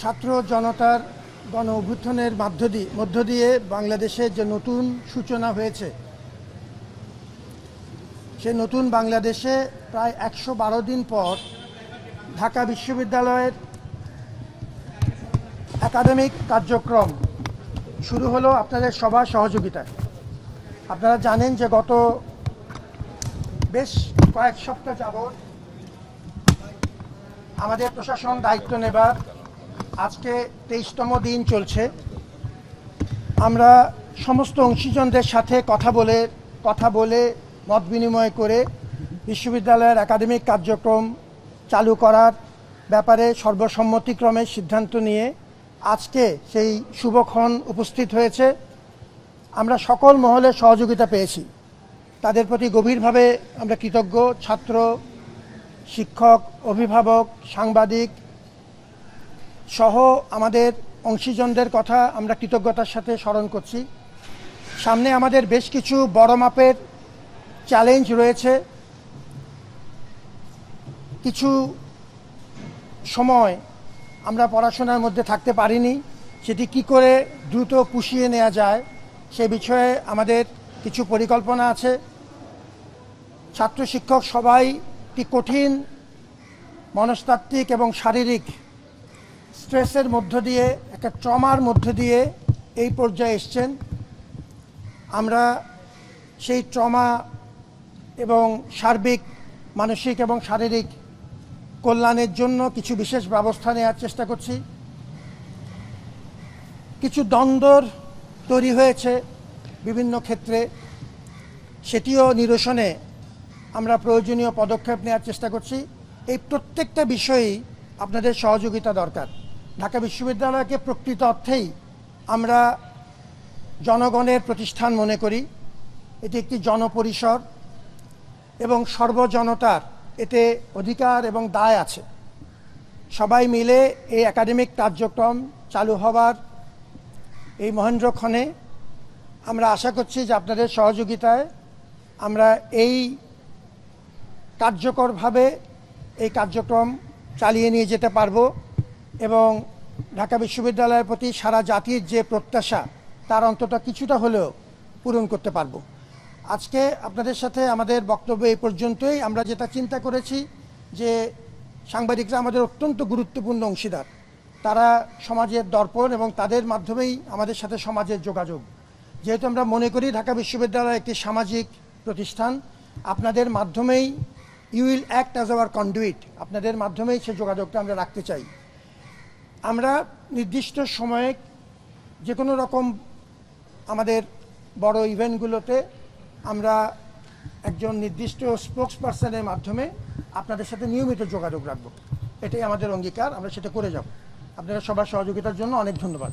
ছাত্র জনতার গণ অভ্যুত্থানের মধ্য দিয়ে মধ্য দিয়ে বাংলাদেশে যে নতুন সূচনা হয়েছে সে নতুন বাংলাদেশে প্রায় একশো বারো দিন পর ঢাকা বিশ্ববিদ্যালয়ের একাডেমিক কার্যক্রম শুরু হলো আপনাদের সবার সহযোগিতায় আপনারা জানেন যে গত বেশ কয়েক সপ্তাহ যাবত আমাদের প্রশাসন দায়িত্ব নেবার আজকে তেইশতম দিন চলছে আমরা সমস্ত অংশীজনদের সাথে কথা বলে কথা বলে মত বিনিময় করে বিশ্ববিদ্যালয়ের একাডেমিক কার্যক্রম চালু করার ব্যাপারে সর্বসম্মতিক্রমে সিদ্ধান্ত নিয়ে আজকে সেই শুভক্ষণ উপস্থিত হয়েছে আমরা সকল মহলে সহযোগিতা পেয়েছি তাদের প্রতি গভীরভাবে আমরা কৃতজ্ঞ ছাত্র শিক্ষক অভিভাবক সাংবাদিক সহ আমাদের অংশীজনদের কথা আমরা কৃতজ্ঞতার সাথে স্মরণ করছি সামনে আমাদের বেশ কিছু বড় মাপের চ্যালেঞ্জ রয়েছে কিছু সময় আমরা পড়াশোনার মধ্যে থাকতে পারিনি সেটি কি করে দ্রুত পুষিয়ে নেওয়া যায় সে বিষয়ে আমাদের কিছু পরিকল্পনা আছে ছাত্র শিক্ষক সবাই একটি কঠিন মনস্তাত্ত্বিক এবং শারীরিক স্ট্রেসের মধ্য দিয়ে একটা ট্রমার মধ্য দিয়ে এই পর্যায়ে এসছেন আমরা সেই ট্রমা এবং সার্বিক মানসিক এবং শারীরিক কল্যাণের জন্য কিছু বিশেষ ব্যবস্থা নেওয়ার চেষ্টা করছি কিছু দ্বন্দ্বর তৈরি হয়েছে বিভিন্ন ক্ষেত্রে সেটিও নিরসনে আমরা প্রয়োজনীয় পদক্ষেপ নেওয়ার চেষ্টা করছি এই প্রত্যেকটা বিষয়েই আপনাদের সহযোগিতা দরকার ঢাকা বিশ্ববিদ্যালয়কে প্রকৃত অর্থেই আমরা জনগণের প্রতিষ্ঠান মনে করি এটি একটি জনপরিসর এবং সর্বজনতার এতে অধিকার এবং দায় আছে সবাই মিলে এই একাডেমিক কার্যক্রম চালু হওয়ার এই মহেন্দ্রক্ষণে আমরা আশা করছি যে আপনাদের সহযোগিতায় আমরা এই কার্যকরভাবে এই কার্যক্রম চালিয়ে নিয়ে যেতে পারব এবং ঢাকা বিশ্ববিদ্যালয়ের প্রতি সারা জাতির যে প্রত্যাশা তার অন্তত কিছুটা হলেও পূরণ করতে পারব আজকে আপনাদের সাথে আমাদের বক্তব্য এই পর্যন্তই আমরা যেটা চিন্তা করেছি যে সাংবাদিকরা আমাদের অত্যন্ত গুরুত্বপূর্ণ অংশীদার তারা সমাজের দর্পণ এবং তাদের মাধ্যমেই আমাদের সাথে সমাজের যোগাযোগ যেহেতু আমরা মনে করি ঢাকা বিশ্ববিদ্যালয় একটি সামাজিক প্রতিষ্ঠান আপনাদের মাধ্যমেই you will act as our conduit আপনাদের মাধ্যমেই সে যোগাযোগটা আমরা রাখতে চাই আমরা নির্দিষ্ট সময়ে যে কোনো রকম আমাদের বড় ইভেন্টগুলোতে আমরা একজন নির্দিষ্ট স্পোক্স পার্সনের মাধ্যমে আপনাদের সাথে নিয়মিত যোগাযোগ রাখব এটাই আমাদের অঙ্গীকার আমরা সেটা করে যাব আপনারা সবার সহযোগিতার জন্য অনেক ধন্যবাদ